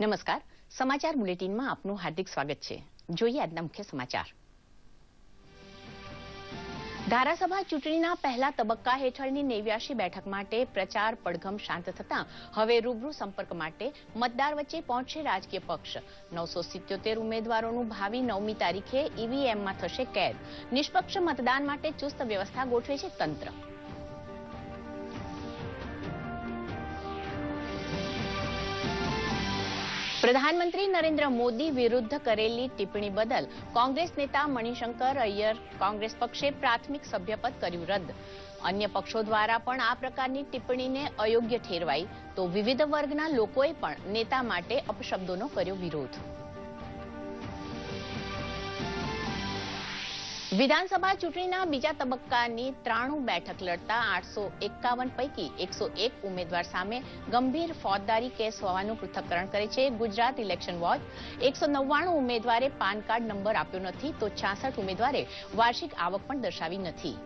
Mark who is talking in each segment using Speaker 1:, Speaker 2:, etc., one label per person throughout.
Speaker 1: નમસ્કાર સમાચાર બુલેટિનમાં આપનું હાર્દિક સ્વાગત છે જોઈએ આજના મુખ્ય સમાચાર ધારાસભા ચૂંટણીના પહેલા તબક્કા હેઠળની નેવ્યાશી બેઠક માટે પ્રચાર પડઘમ શાંત થતાં હવે રૂબરૂ સંપર્ક માટે મતદાર વચ્ચે પહોંચશે રાજકીય પક્ષ નવસો સિત્યોતેર ઉમેદવારોનું ભાવિ નવમી તારીખે ઈવીએમમાં થશે કેદ નિષ્પક્ષ મતદાન માટે ચુસ્ત વ્યવસ્થા ગોઠવે છે તંત્ર પ્રધાનમંત્રી નરેન્દ્ર મોદી વિરુદ્ધ કરેલી ટિપ્પણી બદલ કોંગ્રેસ નેતા મણિશંકર અય્યર કોંગ્રેસ પક્ષે પ્રાથમિક સભ્યપદ કર્યું રદ અન્ય પક્ષો દ્વારા પણ આ પ્રકારની ટિપ્પણીને અયોગ્ય ઠેરવાઈ તો વિવિધ વર્ગના લોકોએ પણ નેતા માટે અપશબ્દોનો કર્યો વિરોધ વિધાનસભા ચૂંટણીના બીજા તબક્કાની ત્રાણું બેઠક લડતા આઠસો એકાવન પૈકી એકસો એક ઉમેદવાર સામે ગંભીર ફોજદારી કેસ હોવાનું પૃથ્થકરણ કરે છે ગુજરાત ઇલેક્શન વોચ એકસો નવ્વાણું ઉમેદવારે પાન કાર્ડ નંબર આપ્યો નથી તો છાસઠ ઉમેદવારે વાર્ષિક આવક પણ દર્શાવી નથી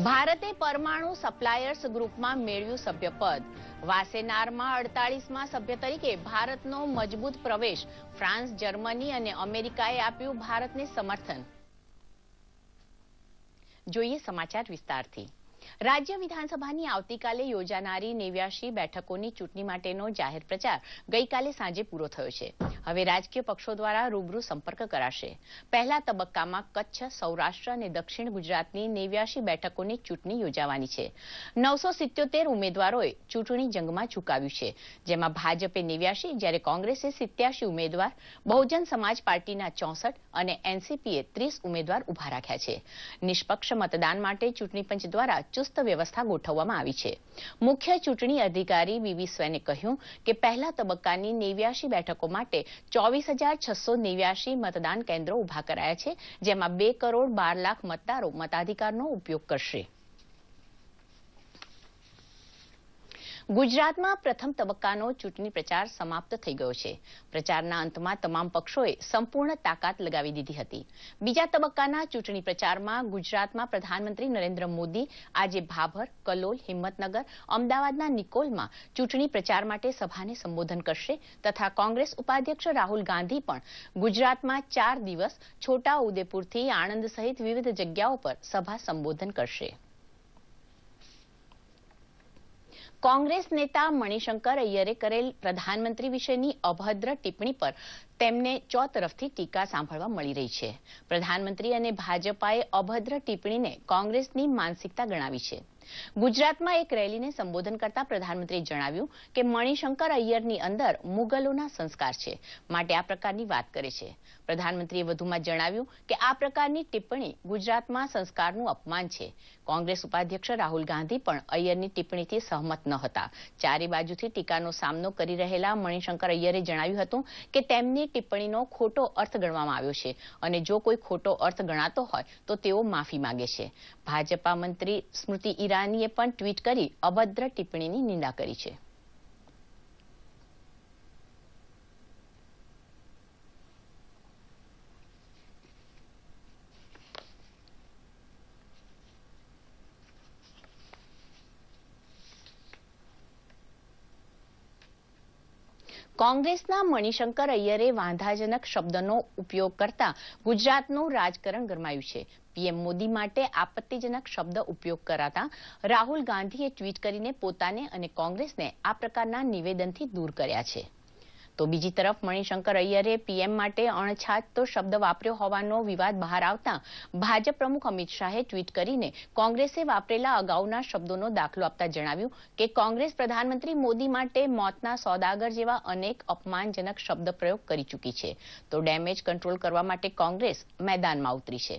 Speaker 1: ભારતે પરમાણુ સપ્લાયર્સ ગ્રુપમાં મેળવ્યું સભ્યપદ વાસેનારમાં અડતાળીસમાં સભ્ય તરીકે ભારતનો મજબૂત પ્રવેશ ફ્રાન્સ જર્મની અને અમેરિકાએ આપ્યું ભારતને સમર્થન જોઈએ સમાચાર વિસ્તારથી રાજ્ય વિધાનસભાની આવતીકાલે યોજાનારી નેવ્યાશી બેઠકોની ચૂંટણી માટેનો જાહેર પ્રચાર ગઈકાલે સાંજે પૂરો થયો છે હવે રાજકીય પક્ષો દ્વારા રૂબરૂ સંપર્ક કરાશે પહેલા તબક્કામાં કચ્છ સૌરાષ્ટ્ર અને દક્ષિણ ગુજરાતની નેવ્યાશી બેઠકોની ચૂંટણી યોજાવાની છે નવસો ઉમેદવારોએ ચૂંટણી જંગમાં ઝુકાવ્યું છે જેમાં ભાજપે નેવ્યાશી જ્યારે કોંગ્રેસે સિત્યાશી ઉમેદવાર બહુજન સમાજ પાર્ટીના ચોસઠ અને એનસીપીએ ત્રીસ ઉમેદવાર ઉભા રાખ્યા છે નિષ્પક્ષ મતદાન માટે ચૂંટણી પંચ દ્વારા ચુસ્ત વ્યવસ્થા ગોઠવવામાં આવી છે મુખ્ય ચૂંટણી અધિકારી વીવી સ્વેને કહ્યું કે પહેલા તબક્કાની નેવ્યાસી બેઠકો માટે ચોવીસ હજાર છસો નેવ્યાસી મતદાન કેન્દ્રો ઉભા કરાયા છે જેમાં બે કરોડ બાર લાખ મતદારો મતાધિકારનો ઉપયોગ કરશે ગુજરાતમાં પ્રથમ તબક્કાનો ચૂંટણી પ્રચાર સમાપ્ત થઈ ગયો છે પ્રચારના અંતમાં તમામ પક્ષોએ સંપૂર્ણ તાકાત લગાવી દીધી હતી બીજા તબક્કાના ચૂંટણી પ્રચારમાં ગુજરાતમાં પ્રધાનમંત્રી નરેન્દ્ર મોદી આજે ભાભર કલોલ હિંમતનગર અમદાવાદના નિકોલમાં ચૂંટણી પ્રચાર માટે સભાને સંબોધન કરશે તથા કોંગ્રેસ ઉપાધ્યક્ષ રાહુલ ગાંધી પણ ગુજરાતમાં ચાર દિવસ છોટા ઉદેપુરથી આણંદ સહિત વિવિધ જગ્યાઓ પર સભા સંબોધન કરશે કોંગ્રેસ નેતા મણિશંકર અય્યરે કરેલ પ્રધાનમંત્રી વિશેની અભદ્ર ટિપ્પણી પર તેમને ચો તરફથી ટીકા સાંભળવા મળી રહી છે પ્રધાનમંત્રી અને ભાજપાએ અભદ્ર ટિપ્પણીને કોંગ્રેસની માનસિકતા ગણાવી છે ગુજરાતમાં એક રેલીને સંબોધન કરતા પ્રધાનમંત્રીએ જણાવ્યું કે મણિશંકર અય્યરની અંદર મુગલોના સંસ્કાર છે માટે આ પ્રકારની વાત કરે છે પ્રધાનમંત્રીએ વધુમાં જણાવ્યું કે આ પ્રકારની ટિપ્પણી ગુજરાતમાં સંસ્કારનું અપમાન છે કોંગ્રેસ ઉપાધ્યક્ષ રાહુલ ગાંધી પણ અય્યરની ટિપ્પણીથી સહમત ન હતા ચારે બાજુથી ટીકાનો સામનો કરી રહેલા મણિશંકર અય્યરે જણાવ્યું હતું કે તેમની ન્યાયાધીશની ટિપ્પણીનો ખોટો અર્થ ગણવામાં આવ્યો છે અને જો કોઈ ખોટો અર્થ ગણાતો હોય તો તેઓ માફી માંગે છે ભાજપા મંત્રી સ્મૃતિ ઈરાનીએ પણ ટ્વીટ કરી અભદ્ર ટિપ્પણીની નિંદા કરી છે કોંગ્રેસના મણિશંકર અય્યરે વાંધાજનક શબ્દનો ઉપયોગ કરતા ગુજરાતનું રાજકારણ ગરમાયું છે પીએમ મોદી માટે આપત્તિજનક શબ્દ ઉપયોગ કરાતા રાહુલ ગાંધીએ ટ્વીટ કરીને પોતાને અને કોંગ્રેસને આ પ્રકારના નિવેદનથી દૂર કર્યા છે તો બીજી તરફ મણિશંકર અય્યરે પીએમ માટે અણછાત તો શબ્દ વાપર્યો હોવાનો વિવાદ બહાર આવતા ભાજપ પ્રમુખ અમિત શાહે ટ્વીટ કરીને કોંગ્રેસે વાપરેલા અગાઉના શબ્દોનો દાખલો આપતા જણાવ્યું કે કોંગ્રેસ પ્રધાનમંત્રી મોદી માટે મોતના સોદાગર જેવા અનેક અપમાનજનક શબ્દ પ્રયોગ કરી ચૂકી છે તો ડેમેજ કંટ્રોલ કરવા માટે કોંગ્રેસ મેદાનમાં ઉતરી છે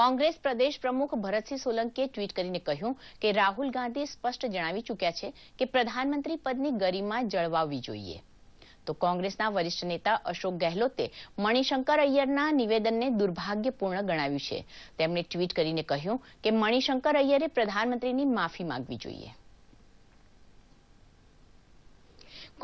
Speaker 1: કોંગ્રેસ પ્રદેશ પ્રમુખ ભરતસિંહ સોલંકીએ ટ્વીટ કરીને કહ્યું કે રાહુલ ગાંધી સ્પષ્ટ જણાવી ચૂક્યા છે કે પ્રધાનમંત્રી પદની ગરિમા જળવાવી જોઈએ તો કોંગ્રેસના વરિષ્ઠ નેતા અશોક ગેહલોતે મણિશંકર અય્યરના નિવેદનને દુર્ભાગ્યપૂર્ણ ગણાવ્યું છે તેમણે ટ્વીટ કરીને કહ્યું કે મણિશંકર અય્યરે પ્રધાનમંત્રીની માફી માંગવી જોઈએ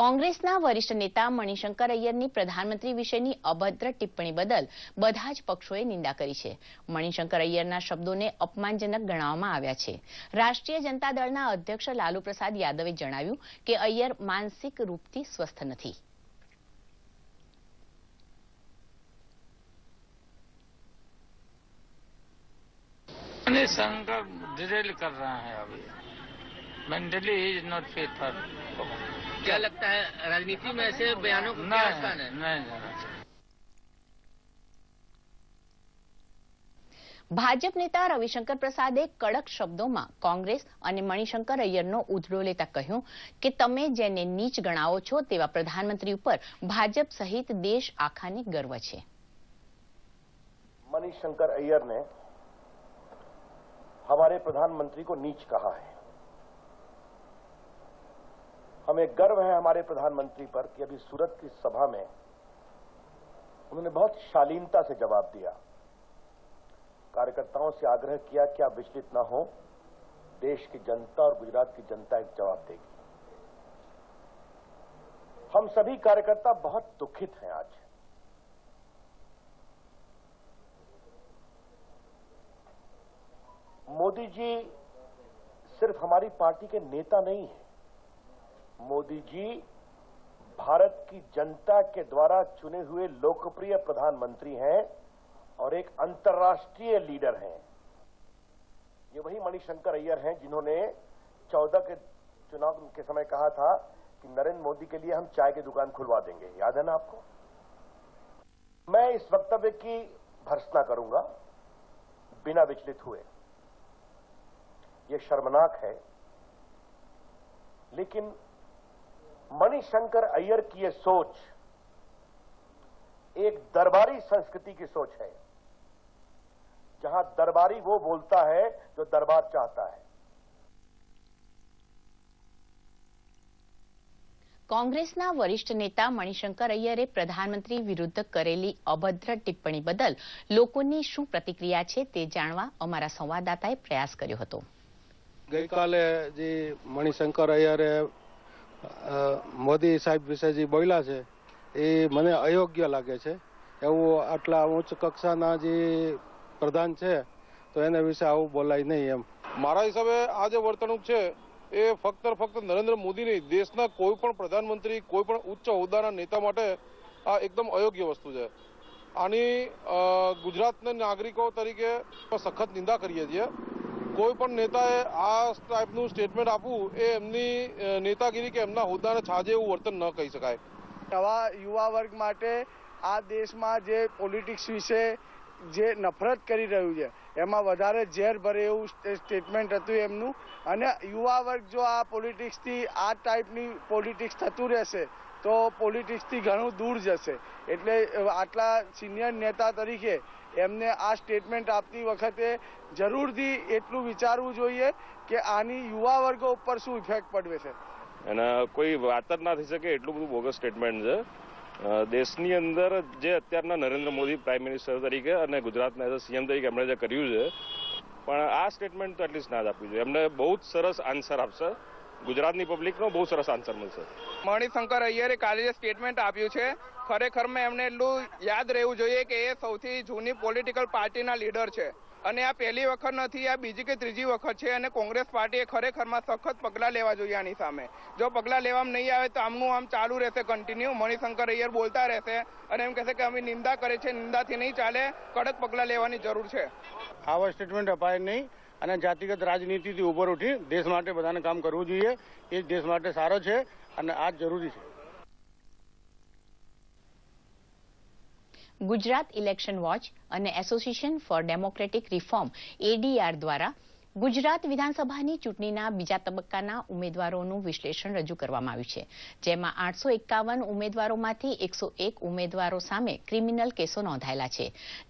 Speaker 1: કોંગ્રેસના વરિષ્ઠ નેતા મણિશંકર અય્યરની પ્રધાનમંત્રી વિશેની અભદ્ર ટિપ્પણી બદલ બધા જ પક્ષોએ નિંદા કરી છે મણિશંકર અય્યરના શબ્દોને અપમાનજનક ગણાવવામાં આવ્યા છે રાષ્ટ્રીય જનતા દળના અધ્યક્ષ લાલુ પ્રસાદ યાદવે જણાવ્યું કે અય્યર માનસિક રૂપથી સ્વસ્થ નથી अपने संघ
Speaker 2: का डिटेल कर रहा है अभी मेंटली ही इज
Speaker 3: नॉट फिट फॉर क्या लगता है राजनीति में ऐसे बयानों को क्या स्थान है नहीं
Speaker 1: ભાજપ નેતા રવિશંકર પ્રસાદે કડક શબ્દોમાં કોંગ્રેસ અને મણિશંકર અય્યરનો ઉધડો લેતા કહ્યું કે તમે જેને નીચ ગણાવો છો તેવા પ્રધાનમંત્રી ઉપર ભાજપ સહિત દેશ આખાને ગર્વ છે
Speaker 2: મણિશંકર અય્યરને हमारे प्रधानमंत्री को नीच कहा है हमें गर्व है हमारे प्रधानमंत्री पर कि अभी सूरत की सभा में उन्होंने बहुत शालीनता से जवाब दिया कार्यकर्ताओं से आग्रह किया कि आप विचलित ना हो देश की जनता और गुजरात की जनता एक जवाब देगी हम सभी कार्यकर्ता बहुत दुखित हैं आज मोदी जी सिर्फ हमारी पार्टी के नेता नहीं है मोदी जी भारत की जनता के द्वारा चुने हुए लोकप्रिय प्रधानमंत्री हैं और एक अंतर्राष्ट्रीय लीडर हैं ये वही मणिशंकर अय्यर हैं जिन्होंने 14 के चुनाव के समय कहा था कि नरेंद्र मोदी के लिए हम चाय की दुकान खुलवा देंगे याद है ना आपको मैं इस वक्तव्य की भर्सना करूंगा बिना विचलित हुए એક શરમनाक છે. લેકિન મનીશંકર આયર કી એ સોચ એક દરબારી સંસ્કૃતિ કી સોચ હે. જહા દરબારી વો બોલતા હે જો દરબાર ચાહતા હે.
Speaker 1: કોંગ્રેસ ના વરિષ્ઠ નેતા મનીશંકર આયર એ પ્રધાનમંત્રી વિરુદ્ધ કરેલી અભદ્ર ટિપ્પણી બદલ લોકો ની શું પ્રતિક્રિયા છે તે જાણવા અમારો સંવાદદાતાએ પ્રયાસ કર્યો હતો.
Speaker 2: ગઈકાલે જે મણિશંકર અય્યરે મોદી સાહેબ વિશે જે બોલ્યા છે એ મને અયોગ્ય લાગે છે એવું આટલા ઉચ્ચ કક્ષાના જે પ્રધાન છે તો એના વિશે આવું બોલાય નહીં એમ મારા હિસાબે આ જે વર્તણૂક છે એ ફક્ત ફક્ત નરેન્દ્ર મોદી નહીં દેશના કોઈ પણ પ્રધાનમંત્રી કોઈ પણ ઉચ્ચ હોદ્દાના નેતા માટે આ એકદમ અયોગ્ય વસ્તુ છે આની ગુજરાતના નાગરિકો તરીકે સખત નિંદા કરીએ છીએ કોઈ પણ નેતાએ આ ટાઈપનું સ્ટેટમેન્ટ આપવું એ એમની નેતાગીરી કે એમના હોદ્દાને છાજે એવું વર્તન ન કહી શકાય નવા યુવા વર્ગ માટે આ દેશમાં જે પોલિટિક્સ વિશે જે નફરત કરી રહ્યું છે એમાં વધારે ઝેર ભરે એવું સ્ટેટમેન્ટ હતું એમનું અને યુવા વર્ગ જો આ પોલિટિક્સથી આ ટાઈપની પોલિટિક્સ થતું રહેશે તો પોલિટિક્સથી ઘણું દૂર જશે એટલે આટલા સિનિયર નેતા તરીકે એમને આ સ્ટેટમેન્ટ આપતી વખતે જરૂરથી એટલું વિચારવું જોઈએ કે આની યુવા વર્ગો ઉપર શું ઇફેક્ટ પડવે છે અને કોઈ વાત જ ના થઈ શકે એટલું બધું બોગસ સ્ટેટમેન્ટ છે દેશની અંદર જે અત્યારના નરેન્દ્ર મોદી પ્રાઇમ મિનિસ્ટર તરીકે અને ગુજરાતના એઝ સીએમ તરીકે એમણે જે કર્યું છે પણ આ સ્ટેટમેન્ટ તો એટલીસ્ટ ના જ આપ્યું છે એમને બહુ જ સરસ આન્સર આપશે ગુજરાતની પબ્લિકનો બહુ સરસ આન્સર મળશે મણિશંકર અય્યરે કાલે જે સ્ટેટમેન્ટ આપ્યું છે ખરેખર મેં એમને એટલું યાદ રહેવું જોઈએ કે એ સૌથી જૂની પોલિટિકલ પાર્ટીના લીડર છે અને આ પહેલી વખત નથી આ બીજી કે ત્રીજી વખત છે અને કોંગ્રેસ પાર્ટીએ ખરેખરમાં સખત પગલાં લેવા જોઈએ આની સામે જો પગલાં લેવામાં નહીં આવે તો આમનું આમ ચાલુ રહેશે કન્ટિન્યુ મણિશંકર અય્યર બોલતા રહેશે અને એમ કહેશે કે અમે નિંદા કરે છે નિંદાથી નહીં ચાલે કડક પગલાં લેવાની જરૂર છે આવા સ્ટેટમેન્ટ અપાય નહીં અને જાતિગત રાજનીતિથી ઉપર ઉઠી દેશ માટે બધાને કામ કરવું જોઈએ એ દેશ માટે સારો છે અને આ જરૂરી છે
Speaker 1: ગુજરાત ઇલેક્શન વોચ અને Association for Democratic Reform ADR દ્વારા ગુજરાત વિધાનસભાની ચૂંટણીના બીજા તબક્કાના ઉમેદવારોનું વિશ્લેષણ રજૂ કરવામાં આવ્યું છે જેમાં આઠસો એકાવન ઉમેદવારોમાંથી એકસો એક ઉમેદવારો સામે ક્રિમિનલ કેસો નોંધાયેલા છે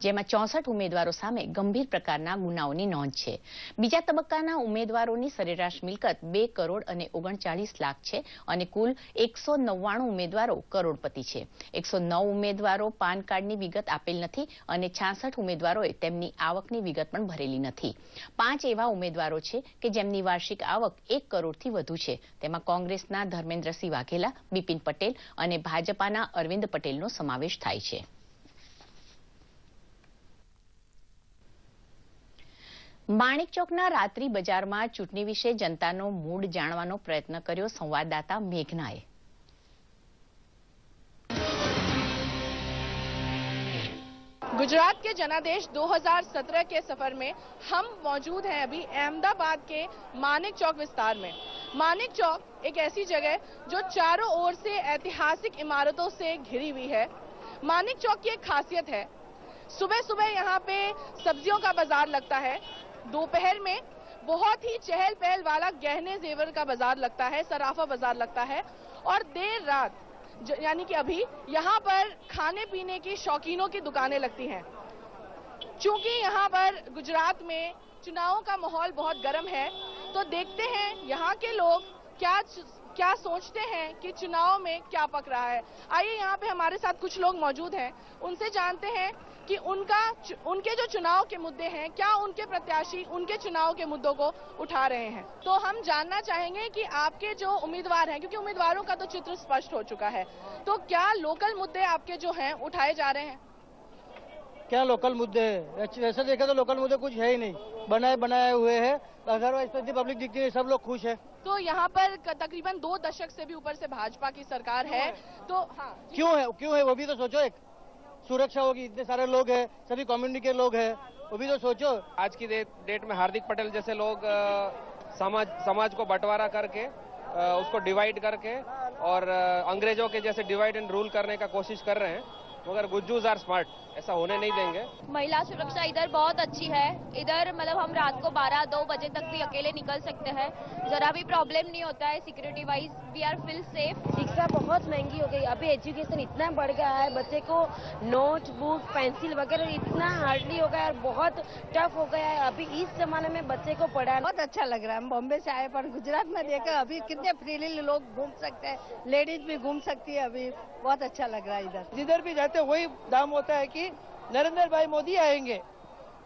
Speaker 1: જેમાં ચોસઠ ઉમેદવારો સામે ગંભીર પ્રકારના ગુનાઓની નોંધ છે બીજા તબક્કાના ઉમેદવારોની સરેરાશ મિલકત બે કરોડ અને ઓગણચાળીસ લાખ છે અને કુલ એકસો નવ્વાણું ઉમેદવારો કરોડપતિ છે એકસો નવ ઉમેદવારો પાન કાર્ડની વિગત આપેલ નથી અને છાસઠ ઉમેદવારોએ તેમની આવકની વિગત પણ ભરેલી નથી પાંચ એવા ઉમેદવારો છે કે જેમની વાર્ષિક આવક એક કરોડથી વધુ છે તેમાં કોંગ્રેસના ધર્મેન્દ્રસિંહ વાઘેલા બિપિન પટેલ અને ભાજપાના અરવિંદ પટેલનો સમાવેશ થાય છે માણેક ચોકના રાત્રિ બજારમાં ચૂંટણી વિશે જનતાનો મૂડ જાણવાનો પ્રયત્ન કર્યો સંવાદદાતા મેઘનાએ
Speaker 3: गुजरात के जनादेश 2017 के सफर में हम मौजूद हैं अभी अहमदाबाद के मानिक चौक विस्तार में मानिक चौक एक ऐसी जगह जो चारों ओर से ऐतिहासिक इमारतों से घिरी हुई है मानिक चौक की एक खासियत है सुबह सुबह यहाँ पे सब्जियों का बाजार लगता है दोपहर में बहुत ही चहल पहल वाला गहने जेवर का बाजार लगता है सराफा बाजार लगता है और देर रात यानी कि अभी यहाँ पर खाने पीने की शौकीनों की दुकानें लगती हैं क्योंकि यहाँ पर गुजरात में चुनावों का माहौल बहुत गर्म है तो देखते हैं यहाँ के लोग क्या क्या सोचते हैं कि चुनाव में क्या पक रहा है आइए यहाँ पे हमारे साथ कुछ लोग मौजूद हैं उनसे जानते हैं कि उनका उनके जो चुनाव के मुद्दे हैं क्या उनके प्रत्याशी उनके चुनाव के मुद्दों को उठा रहे हैं तो हम जानना चाहेंगे कि आपके जो उम्मीदवार हैं क्योंकि उम्मीदवारों का तो चित्र स्पष्ट हो चुका है तो क्या लोकल मुद्दे आपके जो हैं उठाए जा रहे हैं क्या लोकल मुद्दे हैं वैसे देखे तो लोकल मुद्दे कुछ है ही नहीं बनाए बनाए हुए हैं अदरवाइज तो इतनी पब्लिक दिखती है सब लोग खुश है तो यहाँ पर तकरीबन दो दशक से भी ऊपर से भाजपा की सरकार है तो हाँ
Speaker 2: क्यों है क्यों है वो भी तो सोचो एक सुरक्षा होगी इतने सारे लोग हैं सभी कम्युनिटी के लोग हैं वो भी तो सोचो आज की डेट में हार्दिक पटेल जैसे लोग समाज समाज को बंटवारा करके उसको डिवाइड करके और अंग्रेजों के जैसे डिवाइड एंड रूल करने का कोशिश कर रहे हैं मगर गुज्जूज आर स्मार्ट ऐसा होने नहीं देंगे
Speaker 1: महिला सुरक्षा इधर बहुत अच्छी है इधर मतलब हम रात को बारह दो बजे तक भी अकेले निकल सकते हैं जरा भी प्रॉब्लम नहीं होता है security
Speaker 2: wise we are feel safe शिक्षा बहुत महंगी हो गई अभी एजुकेशन इतना बढ़ गया है बच्चे को नोटबुक पेंसिल वगैरह इतना हार्डली हो गया है बहुत टफ हो गया है अभी इस जमाने में बच्चे को पढ़ा बहुत अच्छा लग रहा है हम बॉम्बे से आए पर गुजरात में देखा अभी कितने फ्रीली
Speaker 3: लोग घूम सकते हैं लेडीज भी घूम सकती है अभी बहुत अच्छा लग रहा है इधर जिधर भी जाते का वही दाम होता है कि नरेंद्र भाई मोदी आएंगे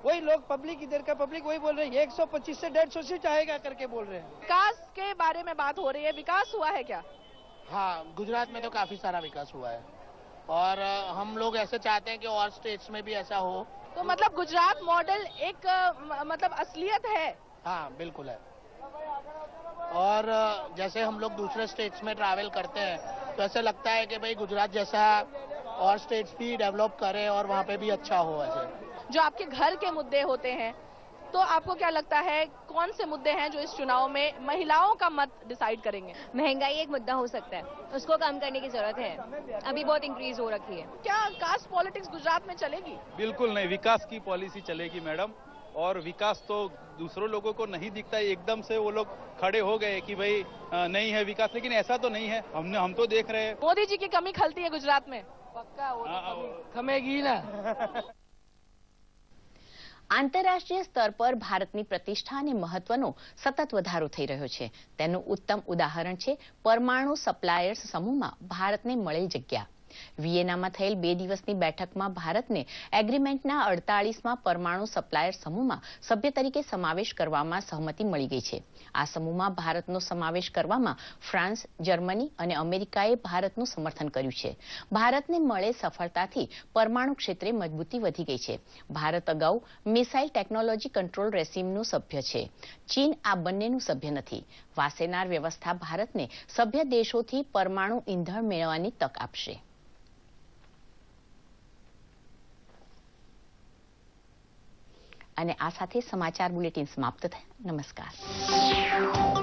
Speaker 3: वही लोग पब्लिक इधर का पब्लिक वही बोल रहे हैं ऐसी डेढ़ सौ सीट आएगा करके बोल रहे हैं विकास के बारे में बात हो रही है विकास हुआ है क्या
Speaker 2: हाँ गुजरात में तो काफी सारा विकास हुआ है
Speaker 3: और हम लोग ऐसे चाहते हैं कि और स्टेट्स में भी ऐसा हो तो मतलब गुजरात मॉडल एक मतलब असलियत है
Speaker 2: हाँ बिल्कुल है और जैसे हम लोग दूसरे स्टेट्स में ट्रैवल करते हैं तो ऐसे लगता है कि भाई गुजरात जैसा और स्टेट्स भी डेवलप करें और वहाँ पे भी अच्छा हो ऐसे
Speaker 3: जो आपके घर के मुद्दे होते हैं तो आपको क्या लगता है कौन से मुद्दे हैं जो इस चुनाव में महिलाओं का मत डिसाइड करेंगे महंगाई एक मुद्दा हो सकता है उसको कम करने की जरूरत है अभी बहुत इंक्रीज हो रखी है क्या कास्ट पॉलिटिक्स गुजरात में चलेगी
Speaker 2: बिल्कुल नहीं विकास की पॉलिसी चलेगी मैडम और विकास तो दूसरों लोगों को नहीं दिखता है एकदम से वो लोग खड़े हो गए कि भाई नहीं है विकास लेकिन ऐसा तो नहीं है हमने हम तो देख रहे हैं
Speaker 3: मोदी जी की कमी खलती है गुजरात में पक्का
Speaker 1: આંતરરાષ્ટ્રીય સ્તર પર ભારતની પ્રતિષ્ઠા અને મહત્વનો સતત વધારો થઈ રહ્યો છે તેનું ઉત્તમ ઉદાહરણ છે પરમાણુ સપ્લાયર્સ સમૂહમાં ભારતને મળેલ જગ્યા વિયેનામાં થયેલ બે દિવસની બેઠકમાં ભારતને એગ્રીમેન્ટના અડતાળીસમાં પરમાણુ સપ્લાયર સમૂહમાં સભ્ય તરીકે સમાવેશ કરવામાં સહમતિ મળી ગઈ છે આ સમૂહમાં ભારતનો સમાવેશ કરવામાં ફ્રાન્સ જર્મની અને અમેરિકાએ ભારતનું સમર્થન કર્યું છે ભારતને મળે સફળતાથી પરમાણુ ક્ષેત્રે મજબૂતી વધી ગઈ છે ભારત અગાઉ મિસાઇલ ટેકનોલોજી કંટ્રોલ રેસીમનું સભ્ય છે ચીન આ બંનેનું સભ્ય નથી વાસેનાર વ્યવસ્થા ભારતને સભ્ય દેશોથી પરમાણુ ઇંધણ મેળવવાની તક આપશે અને આ સાથે સમાચાર બુલેટિન સમાપ્ત થાય
Speaker 2: નમસ્કાર